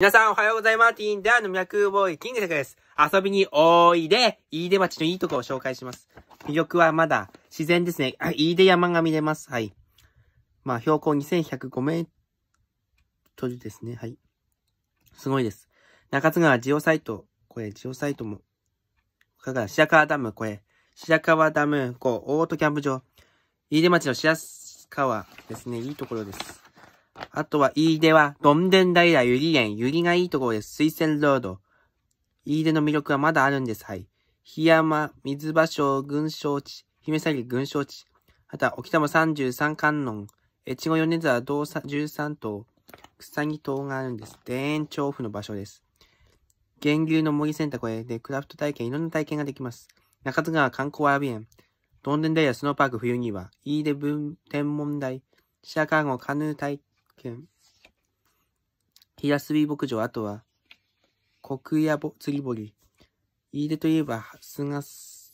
皆さんおはようございます。ティーンダーの脈ボーイ、キングセクです。遊びにおいで、飯出町のいいとこを紹介します。魅力はまだ自然ですね。あ、飯出山が見れます。はい。まあ、標高2105メートルですね。はい。すごいです。中津川ジオサイト、これジオサイトも、だから白川ダム、これ、白川ダム、こう、オートキャンプ場、飯出町の白川ですね。いいところです。あとは、飯出は、どんでんだいらゆりえん、ゆりがいいところです。水仙ロード。飯出の魅力はまだあるんです。はい。檜山、水場所、群賞地、姫崎群賞地。とは、沖玉三十三観音、越後米沢道十三島、草木島があるんです。田園調布の場所です。源流の森選択へでクラフト体験、いろんな体験ができます。中津川観光アラビ園、どんでんだいらスノーパーク冬には、飯出文天文台、シャカゴカヌー体県、平杉牧場、あとは、国屋釣り堀、飯出といえば、菅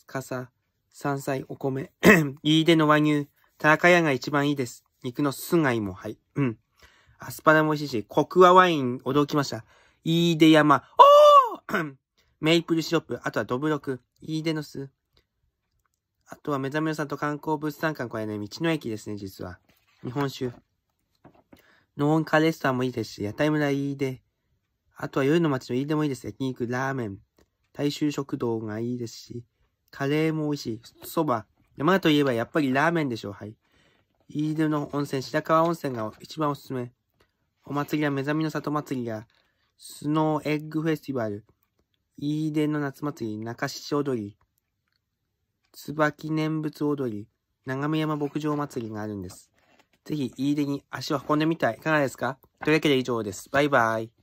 笠、山菜、お米、飯出の和牛、田中屋が一番いいです。肉の素いも、はい。うん。アスパラも美味しいし、コクワワイン、驚きました。いで山、おー メイプルシロップ、あとはドブロク、い出の巣。あとは目覚めのさんと観光物産館、これね、道の駅ですね、実は。日本酒。ノーンカレストランもいいですし、屋台村いいで、あとは夜の街のいいでもいいです。焼肉、ラーメン、大衆食堂がいいですし、カレーも美味しい。そば。山田といえばやっぱりラーメンでしょう。はい。飯での温泉、白川温泉が一番おすすめ。お祭りは目覚めの里祭りや、スノーエッグフェスティバル、飯での夏祭り、中七踊り、椿念仏踊り、長見山牧場祭りがあるんです。ぜひ、いいでに足を運んでみたい。いかがですかというわけで以上です。バイバイ。